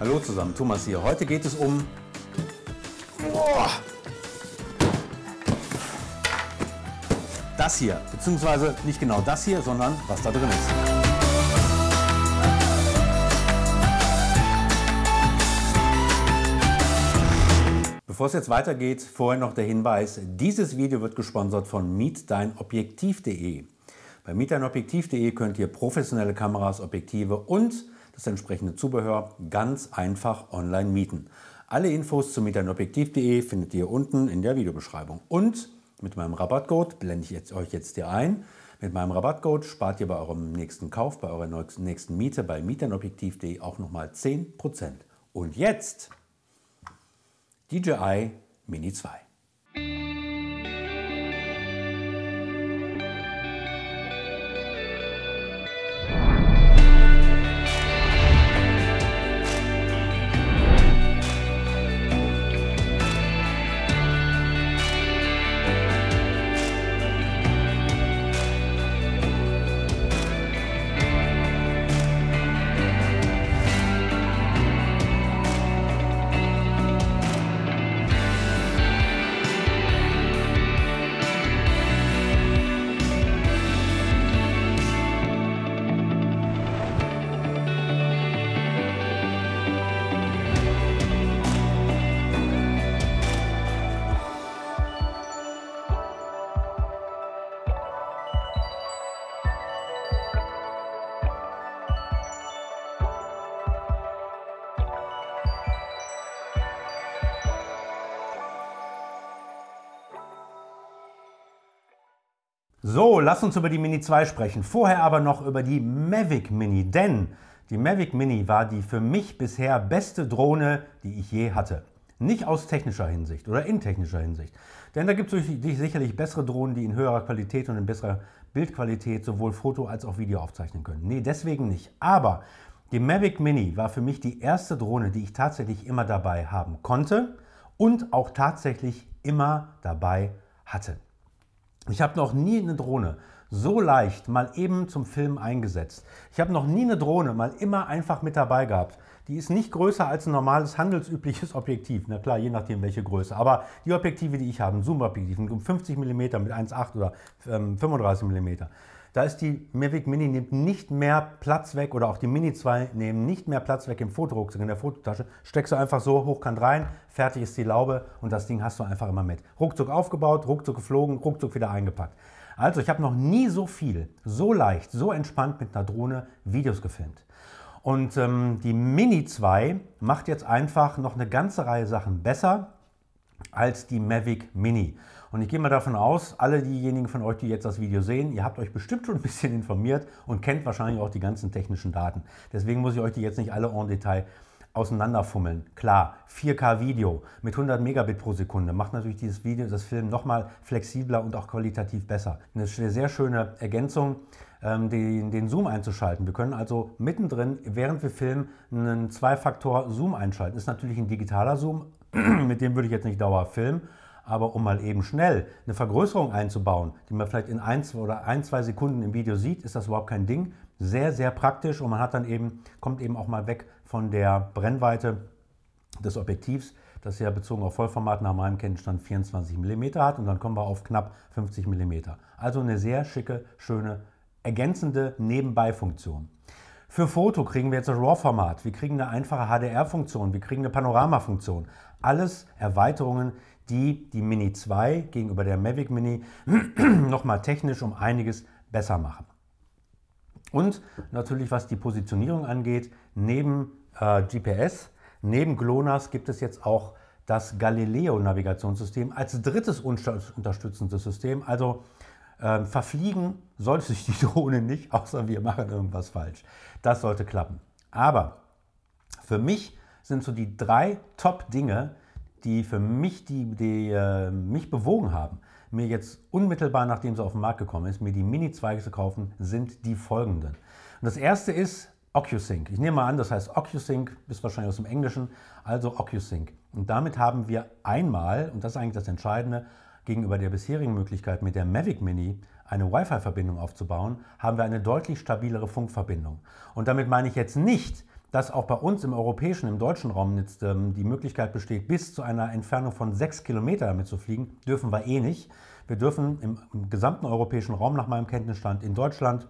Hallo zusammen, Thomas hier. Heute geht es um... Oh, das hier, beziehungsweise nicht genau das hier, sondern was da drin ist. Bevor es jetzt weitergeht, vorher noch der Hinweis, dieses Video wird gesponsert von mietdeinobjektiv.de. Bei mietdeinobjektiv.de könnt ihr professionelle Kameras, Objektive und das entsprechende Zubehör ganz einfach online mieten. Alle Infos zu metanobjektiv.de findet ihr unten in der Videobeschreibung. Und mit meinem Rabattcode blende ich jetzt, euch jetzt hier ein. Mit meinem Rabattcode spart ihr bei eurem nächsten Kauf, bei eurer nächsten Miete bei mietanobjektiv.de auch nochmal 10%. Und jetzt DJI Mini 2. So, lass uns über die Mini 2 sprechen. Vorher aber noch über die Mavic Mini, denn die Mavic Mini war die für mich bisher beste Drohne, die ich je hatte. Nicht aus technischer Hinsicht oder in technischer Hinsicht. Denn da gibt es sicherlich bessere Drohnen, die in höherer Qualität und in besserer Bildqualität sowohl Foto als auch Video aufzeichnen können. Nee, deswegen nicht. Aber die Mavic Mini war für mich die erste Drohne, die ich tatsächlich immer dabei haben konnte und auch tatsächlich immer dabei hatte. Ich habe noch nie eine Drohne so leicht mal eben zum Filmen eingesetzt. Ich habe noch nie eine Drohne mal immer einfach mit dabei gehabt. Die ist nicht größer als ein normales handelsübliches Objektiv. Na klar, je nachdem welche Größe. Aber die Objektive, die ich habe, Zoom-Objektiv, ein 50 mm mit 1,8 oder ähm, 35 mm, da ist die Mavic Mini nimmt nicht mehr Platz weg oder auch die Mini 2 nehmen nicht mehr Platz weg im Fotorucksack, in der Fototasche. Steckst du einfach so hochkant rein, fertig ist die Laube und das Ding hast du einfach immer mit. Ruckzuck aufgebaut, ruckzuck geflogen, ruckzuck wieder eingepackt. Also ich habe noch nie so viel, so leicht, so entspannt mit einer Drohne Videos gefilmt. Und ähm, die Mini 2 macht jetzt einfach noch eine ganze Reihe Sachen besser als die Mavic Mini. Und ich gehe mal davon aus, alle diejenigen von euch, die jetzt das Video sehen, ihr habt euch bestimmt schon ein bisschen informiert und kennt wahrscheinlich auch die ganzen technischen Daten. Deswegen muss ich euch die jetzt nicht alle en Detail auseinanderfummeln. Klar, 4K Video mit 100 Megabit pro Sekunde macht natürlich dieses Video, das Film nochmal flexibler und auch qualitativ besser. Eine sehr schöne Ergänzung, ähm, den, den Zoom einzuschalten. Wir können also mittendrin, während wir filmen, einen Zwei-Faktor-Zoom einschalten. Ist natürlich ein digitaler Zoom, mit dem würde ich jetzt nicht dauer filmen, aber um mal eben schnell eine Vergrößerung einzubauen, die man vielleicht in ein oder ein, zwei Sekunden im Video sieht, ist das überhaupt kein Ding. Sehr, sehr praktisch und man hat dann eben, kommt eben auch mal weg von der Brennweite des Objektivs, das ja bezogen auf Vollformat nach meinem Kenntnisstand 24 mm hat und dann kommen wir auf knapp 50 mm. Also eine sehr schicke, schöne, ergänzende Nebenbei-Funktion. Für Foto kriegen wir jetzt das RAW-Format, wir kriegen eine einfache HDR-Funktion, wir kriegen eine Panorama-Funktion. Alles Erweiterungen, die die Mini 2 gegenüber der Mavic Mini nochmal technisch um einiges besser machen. Und natürlich, was die Positionierung angeht, neben äh, GPS, neben GLONASS gibt es jetzt auch das Galileo-Navigationssystem als drittes unterstützendes System. Also äh, verfliegen sollte sich die Drohne nicht, außer wir machen irgendwas falsch. Das sollte klappen. Aber für mich sind so die drei Top-Dinge, die für mich, die, die äh, mich bewogen haben, mir jetzt unmittelbar, nachdem sie auf den Markt gekommen ist, mir die Mini-Zweige zu kaufen, sind die folgenden. Und das erste ist OcuSync. Ich nehme mal an, das heißt OcuSync, ist wahrscheinlich aus dem Englischen, also OcuSync. Und damit haben wir einmal, und das ist eigentlich das Entscheidende, gegenüber der bisherigen Möglichkeit mit der Mavic Mini eine Wi-Fi-Verbindung aufzubauen, haben wir eine deutlich stabilere Funkverbindung. Und damit meine ich jetzt nicht, dass auch bei uns im europäischen, im deutschen Raum jetzt ähm, die Möglichkeit besteht, bis zu einer Entfernung von sechs Kilometer damit zu fliegen, dürfen wir eh nicht. Wir dürfen im, im gesamten europäischen Raum, nach meinem Kenntnisstand, in Deutschland,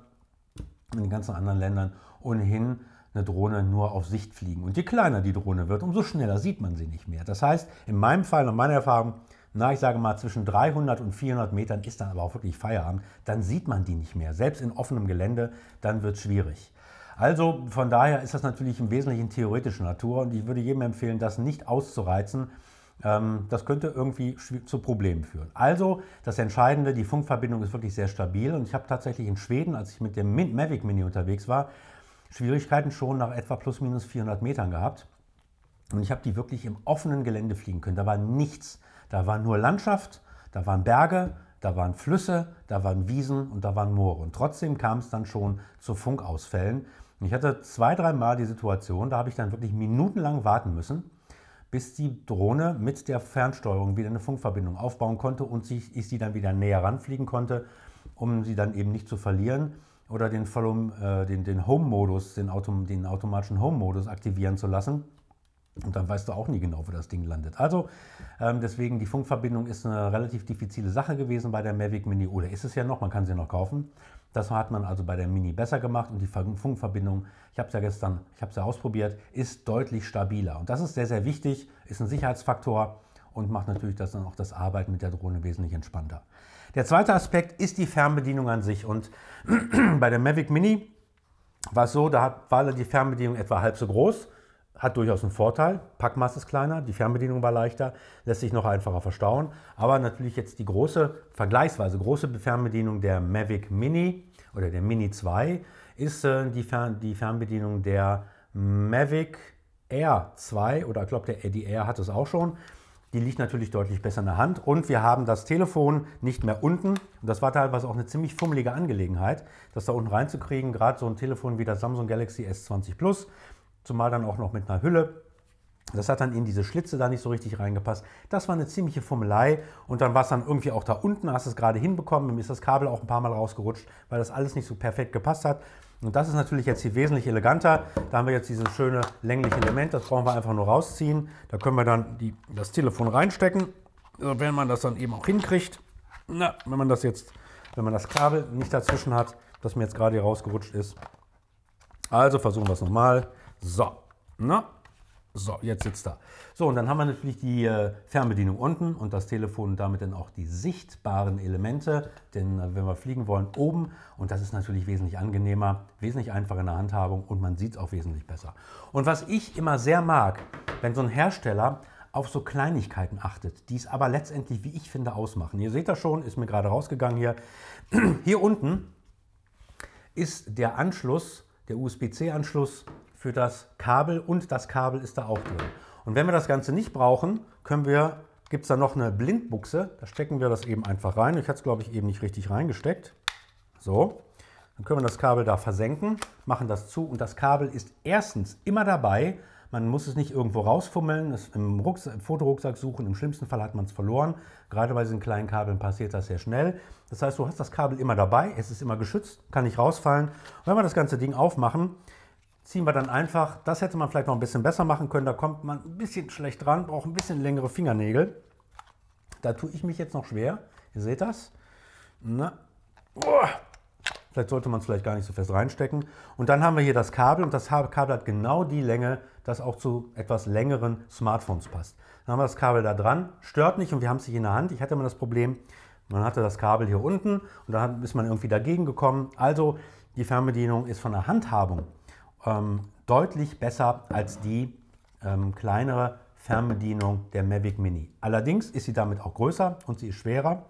in den ganzen anderen Ländern ohnehin eine Drohne nur auf Sicht fliegen. Und je kleiner die Drohne wird, umso schneller sieht man sie nicht mehr. Das heißt, in meinem Fall und meiner Erfahrung, na, ich sage mal, zwischen 300 und 400 Metern ist dann aber auch wirklich Feierabend. Dann sieht man die nicht mehr. Selbst in offenem Gelände, dann wird es schwierig. Also von daher ist das natürlich im Wesentlichen theoretische Natur und ich würde jedem empfehlen, das nicht auszureizen. Ähm, das könnte irgendwie zu Problemen führen. Also das Entscheidende, die Funkverbindung ist wirklich sehr stabil und ich habe tatsächlich in Schweden, als ich mit dem Mavic Mini unterwegs war, Schwierigkeiten schon nach etwa plus minus 400 Metern gehabt. Und ich habe die wirklich im offenen Gelände fliegen können. Da war nichts. Da war nur Landschaft, da waren Berge, da waren Flüsse, da waren Wiesen und da waren Moore. Und trotzdem kam es dann schon zu Funkausfällen. Ich hatte zwei, dreimal die Situation, da habe ich dann wirklich minutenlang warten müssen, bis die Drohne mit der Fernsteuerung wieder eine Funkverbindung aufbauen konnte und sich, ich sie dann wieder näher ranfliegen konnte, um sie dann eben nicht zu verlieren oder den, äh, den, den Home-Modus, den, Auto, den automatischen Home-Modus aktivieren zu lassen. Und dann weißt du auch nie genau, wo das Ding landet. Also ähm, deswegen, die Funkverbindung ist eine relativ diffizile Sache gewesen bei der Mavic Mini. Oder ist es ja noch, man kann sie noch kaufen. Das hat man also bei der Mini besser gemacht und die Funkverbindung, ich habe es ja gestern, ich habe es ja ausprobiert, ist deutlich stabiler. Und das ist sehr, sehr wichtig, ist ein Sicherheitsfaktor und macht natürlich das dann auch das Arbeiten mit der Drohne wesentlich entspannter. Der zweite Aspekt ist die Fernbedienung an sich. Und bei der Mavic Mini war es so, da war die Fernbedienung etwa halb so groß hat durchaus einen Vorteil. Packmaß ist kleiner, die Fernbedienung war leichter, lässt sich noch einfacher verstauen. Aber natürlich jetzt die große, vergleichsweise große Fernbedienung der Mavic Mini oder der Mini 2 ist äh, die, Fern die Fernbedienung der Mavic Air 2 oder ich glaube, der Eddie Air hat es auch schon. Die liegt natürlich deutlich besser in der Hand und wir haben das Telefon nicht mehr unten. Und das war teilweise auch eine ziemlich fummelige Angelegenheit, das da unten reinzukriegen. Gerade so ein Telefon wie das Samsung Galaxy S20 Plus Zumal dann auch noch mit einer Hülle. Das hat dann in diese Schlitze da nicht so richtig reingepasst. Das war eine ziemliche Fummelei und dann war es dann irgendwie auch da unten, hast es gerade hinbekommen, dann ist das Kabel auch ein paar Mal rausgerutscht, weil das alles nicht so perfekt gepasst hat. Und das ist natürlich jetzt hier wesentlich eleganter. Da haben wir jetzt dieses schöne längliche Element, das brauchen wir einfach nur rausziehen. Da können wir dann die, das Telefon reinstecken, wenn man das dann eben auch hinkriegt. Na, wenn man das jetzt, wenn man das Kabel nicht dazwischen hat, das mir jetzt gerade hier rausgerutscht ist. Also versuchen wir es nochmal. So, ne? So, jetzt sitzt er. So, und dann haben wir natürlich die äh, Fernbedienung unten und das Telefon und damit dann auch die sichtbaren Elemente, denn äh, wenn wir fliegen wollen, oben. Und das ist natürlich wesentlich angenehmer, wesentlich einfacher in der Handhabung und man sieht es auch wesentlich besser. Und was ich immer sehr mag, wenn so ein Hersteller auf so Kleinigkeiten achtet, die es aber letztendlich, wie ich finde, ausmachen. Ihr seht das schon, ist mir gerade rausgegangen hier. hier unten ist der Anschluss, der USB-C-Anschluss für das Kabel und das Kabel ist da auch drin. Und wenn wir das Ganze nicht brauchen, können wir, gibt es da noch eine Blindbuchse, da stecken wir das eben einfach rein. Ich hatte es, glaube ich, eben nicht richtig reingesteckt. So, dann können wir das Kabel da versenken, machen das zu und das Kabel ist erstens immer dabei. Man muss es nicht irgendwo rausfummeln, es im, Rucksack, im Fotorucksack suchen. Im schlimmsten Fall hat man es verloren. Gerade bei diesen kleinen Kabeln passiert das sehr schnell. Das heißt, du hast das Kabel immer dabei, es ist immer geschützt, kann nicht rausfallen. Und wenn wir das ganze Ding aufmachen, ziehen wir dann einfach, das hätte man vielleicht noch ein bisschen besser machen können, da kommt man ein bisschen schlecht dran, braucht ein bisschen längere Fingernägel. Da tue ich mich jetzt noch schwer, ihr seht das. Na, ne? oh. Vielleicht sollte man es vielleicht gar nicht so fest reinstecken. Und dann haben wir hier das Kabel und das Kabel hat genau die Länge, das auch zu etwas längeren Smartphones passt. Dann haben wir das Kabel da dran, stört nicht und wir haben es hier in der Hand. Ich hatte immer das Problem, man hatte das Kabel hier unten und dann ist man irgendwie dagegen gekommen. Also die Fernbedienung ist von der Handhabung ähm, deutlich besser als die ähm, kleinere Fernbedienung der Mavic Mini. Allerdings ist sie damit auch größer und sie ist schwerer.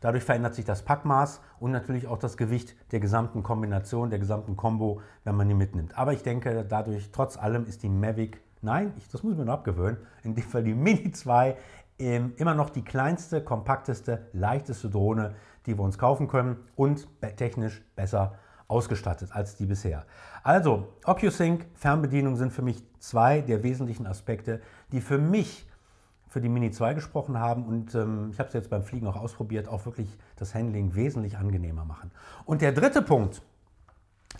Dadurch verändert sich das Packmaß und natürlich auch das Gewicht der gesamten Kombination, der gesamten Combo, wenn man die mitnimmt. Aber ich denke, dadurch trotz allem ist die Mavic, nein, ich, das muss ich mir nur abgewöhnen, in dem Fall die Mini 2 ähm, immer noch die kleinste, kompakteste, leichteste Drohne, die wir uns kaufen können und technisch besser ausgestattet als die bisher. Also, OcuSync, Fernbedienung sind für mich zwei der wesentlichen Aspekte, die für mich für die Mini 2 gesprochen haben und ähm, ich habe es jetzt beim Fliegen auch ausprobiert, auch wirklich das Handling wesentlich angenehmer machen. Und der dritte Punkt,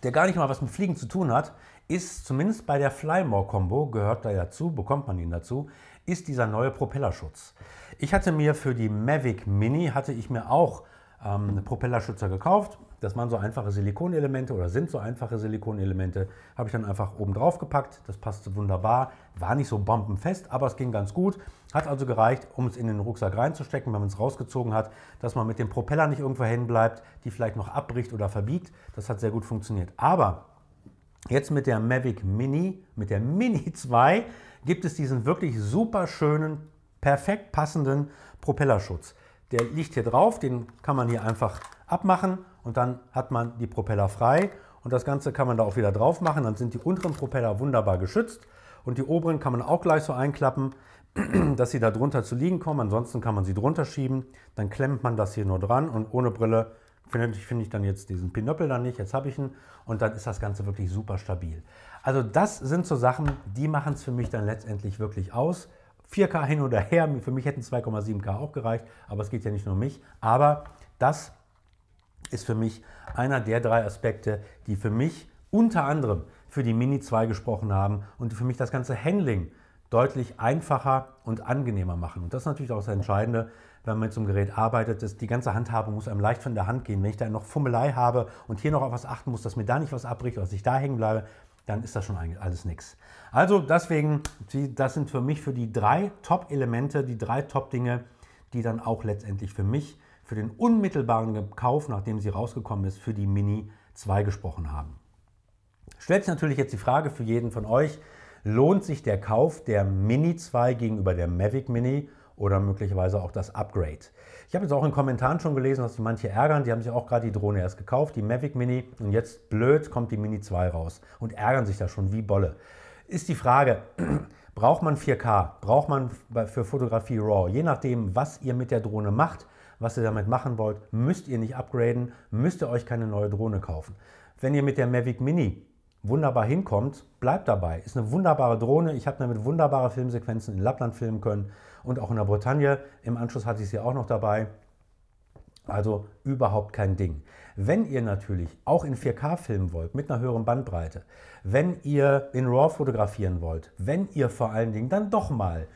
der gar nicht mal was mit Fliegen zu tun hat, ist zumindest bei der Flymore Combo, gehört da ja zu, bekommt man ihn dazu, ist dieser neue Propellerschutz. Ich hatte mir für die Mavic Mini, hatte ich mir auch ähm, Propellerschützer gekauft, das waren so einfache Silikonelemente oder sind so einfache Silikonelemente. Habe ich dann einfach oben drauf gepackt. Das passte wunderbar. War nicht so bombenfest, aber es ging ganz gut. Hat also gereicht, um es in den Rucksack reinzustecken, wenn man es rausgezogen hat, dass man mit dem Propeller nicht irgendwo hängen bleibt, die vielleicht noch abbricht oder verbiegt. Das hat sehr gut funktioniert. Aber jetzt mit der Mavic Mini, mit der Mini 2, gibt es diesen wirklich super schönen, perfekt passenden Propellerschutz. Der liegt hier drauf, den kann man hier einfach abmachen und dann hat man die Propeller frei und das Ganze kann man da auch wieder drauf machen. Dann sind die unteren Propeller wunderbar geschützt und die oberen kann man auch gleich so einklappen, dass sie da drunter zu liegen kommen. Ansonsten kann man sie drunter schieben. Dann klemmt man das hier nur dran und ohne Brille finde ich, find ich dann jetzt diesen Pinöppel dann nicht. Jetzt habe ich ihn und dann ist das Ganze wirklich super stabil. Also das sind so Sachen, die machen es für mich dann letztendlich wirklich aus. 4K hin oder her, für mich hätten 2,7K auch gereicht, aber es geht ja nicht nur um mich. Aber das ist für mich einer der drei Aspekte, die für mich unter anderem für die Mini 2 gesprochen haben und für mich das ganze Handling deutlich einfacher und angenehmer machen. Und das ist natürlich auch das Entscheidende, wenn man mit so einem Gerät arbeitet, dass die ganze Handhabung muss einem leicht von der Hand gehen. Wenn ich da noch Fummelei habe und hier noch auf was achten muss, dass mir da nicht was abbricht oder dass ich da hängen bleibe, dann ist das schon alles nichts. Also deswegen, das sind für mich für die drei Top-Elemente, die drei Top-Dinge, die dann auch letztendlich für mich für den unmittelbaren Kauf, nachdem sie rausgekommen ist, für die Mini 2 gesprochen haben. Stellt sich natürlich jetzt die Frage für jeden von euch, lohnt sich der Kauf der Mini 2 gegenüber der Mavic Mini oder möglicherweise auch das Upgrade. Ich habe jetzt auch in Kommentaren schon gelesen, dass sich manche ärgern, die haben sich auch gerade die Drohne erst gekauft, die Mavic Mini und jetzt blöd kommt die Mini 2 raus und ärgern sich da schon wie Bolle. Ist die Frage, braucht man 4K, braucht man für Fotografie RAW, je nachdem, was ihr mit der Drohne macht, was ihr damit machen wollt, müsst ihr nicht upgraden, müsst ihr euch keine neue Drohne kaufen. Wenn ihr mit der Mavic Mini wunderbar hinkommt, bleibt dabei. Ist eine wunderbare Drohne. Ich habe damit wunderbare Filmsequenzen in Lappland filmen können und auch in der Bretagne. Im Anschluss hatte ich sie auch noch dabei. Also überhaupt kein Ding. Wenn ihr natürlich auch in 4K filmen wollt, mit einer höheren Bandbreite, wenn ihr in RAW fotografieren wollt, wenn ihr vor allen Dingen dann doch mal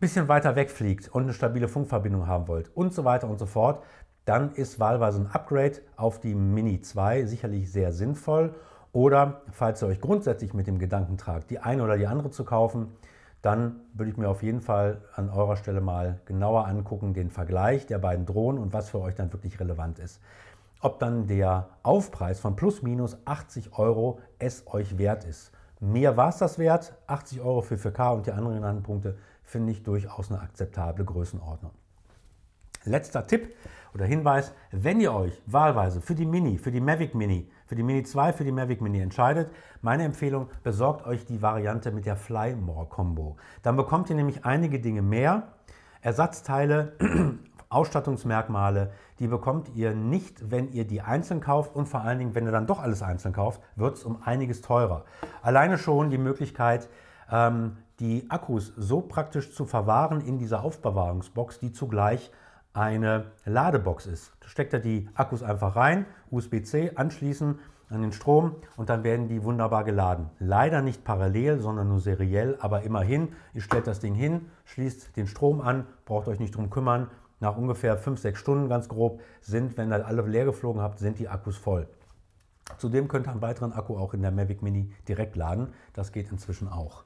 bisschen weiter wegfliegt und eine stabile Funkverbindung haben wollt und so weiter und so fort, dann ist wahlweise ein Upgrade auf die Mini 2 sicherlich sehr sinnvoll. Oder falls ihr euch grundsätzlich mit dem Gedanken tragt, die eine oder die andere zu kaufen, dann würde ich mir auf jeden Fall an eurer Stelle mal genauer angucken, den Vergleich der beiden Drohnen und was für euch dann wirklich relevant ist. Ob dann der Aufpreis von plus minus 80 Euro es euch wert ist. Mir war es das wert, 80 Euro für 4K und die anderen genannten Punkte finde ich durchaus eine akzeptable Größenordnung. Letzter Tipp oder Hinweis, wenn ihr euch wahlweise für die Mini, für die Mavic Mini, für die Mini 2, für die Mavic Mini entscheidet, meine Empfehlung, besorgt euch die Variante mit der Fly More Combo. Dann bekommt ihr nämlich einige Dinge mehr, Ersatzteile, Ausstattungsmerkmale, die bekommt ihr nicht, wenn ihr die einzeln kauft und vor allen Dingen, wenn ihr dann doch alles einzeln kauft, wird es um einiges teurer. Alleine schon die Möglichkeit, ähm, die Akkus so praktisch zu verwahren in dieser Aufbewahrungsbox, die zugleich eine Ladebox ist. Da steckt er die Akkus einfach rein, USB-C anschließen an den Strom und dann werden die wunderbar geladen. Leider nicht parallel, sondern nur seriell, aber immerhin. Ihr stellt das Ding hin, schließt den Strom an, braucht euch nicht drum kümmern. Nach ungefähr 5-6 Stunden ganz grob sind, wenn ihr alle leer geflogen habt, sind die Akkus voll. Zudem könnt ihr einen weiteren Akku auch in der Mavic Mini direkt laden. Das geht inzwischen auch.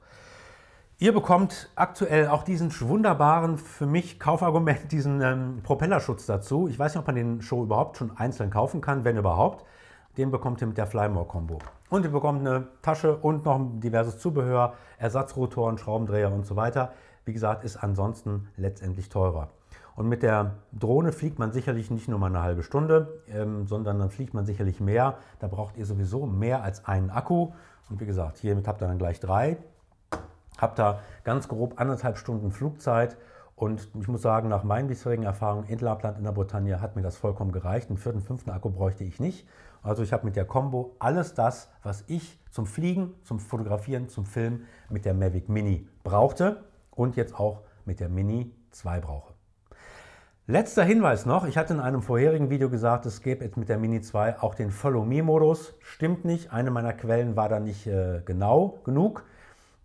Ihr bekommt aktuell auch diesen wunderbaren, für mich Kaufargument, diesen ähm, Propellerschutz dazu. Ich weiß nicht, ob man den Show überhaupt schon einzeln kaufen kann, wenn überhaupt. Den bekommt ihr mit der Flymore-Kombo. Und ihr bekommt eine Tasche und noch diverses Zubehör, Ersatzrotoren, Schraubendreher und so weiter. Wie gesagt, ist ansonsten letztendlich teurer. Und mit der Drohne fliegt man sicherlich nicht nur mal eine halbe Stunde, ähm, sondern dann fliegt man sicherlich mehr. Da braucht ihr sowieso mehr als einen Akku. Und wie gesagt, hiermit habt ihr dann gleich drei. Habt da ganz grob anderthalb Stunden Flugzeit. Und ich muss sagen, nach meinen bisherigen Erfahrungen in Lapland, in der Bretagne, hat mir das vollkommen gereicht. Einen vierten, fünften Akku bräuchte ich nicht. Also ich habe mit der Combo alles das, was ich zum Fliegen, zum Fotografieren, zum Filmen mit der Mavic Mini brauchte und jetzt auch mit der Mini 2 brauche. Letzter Hinweis noch, ich hatte in einem vorherigen Video gesagt, es gäbe jetzt mit der Mini 2 auch den Follow-Me-Modus. Stimmt nicht, eine meiner Quellen war da nicht äh, genau genug,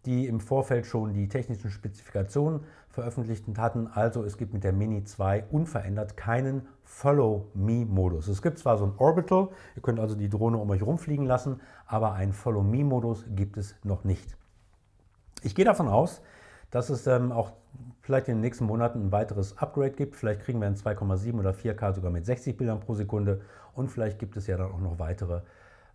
die im Vorfeld schon die technischen Spezifikationen veröffentlicht hatten. Also es gibt mit der Mini 2 unverändert keinen Follow-Me-Modus. Es gibt zwar so ein Orbital, ihr könnt also die Drohne um euch rumfliegen lassen, aber einen Follow-Me-Modus gibt es noch nicht. Ich gehe davon aus, dass es ähm, auch vielleicht in den nächsten Monaten ein weiteres Upgrade gibt. Vielleicht kriegen wir ein 2,7 oder 4K sogar mit 60 Bildern pro Sekunde und vielleicht gibt es ja dann auch noch weitere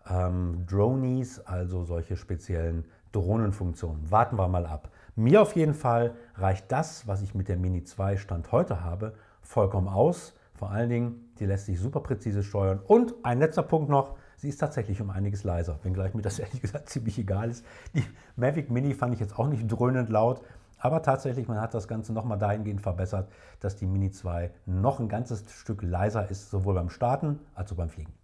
ähm, Dronies, also solche speziellen Drohnenfunktionen. Warten wir mal ab. Mir auf jeden Fall reicht das, was ich mit der Mini 2 Stand heute habe, vollkommen aus. Vor allen Dingen, die lässt sich super präzise steuern. Und ein letzter Punkt noch, sie ist tatsächlich um einiges leiser, wenngleich mir das ehrlich gesagt ziemlich egal ist. Die Mavic Mini fand ich jetzt auch nicht dröhnend laut, aber tatsächlich, man hat das Ganze nochmal dahingehend verbessert, dass die Mini 2 noch ein ganzes Stück leiser ist, sowohl beim Starten als auch beim Fliegen.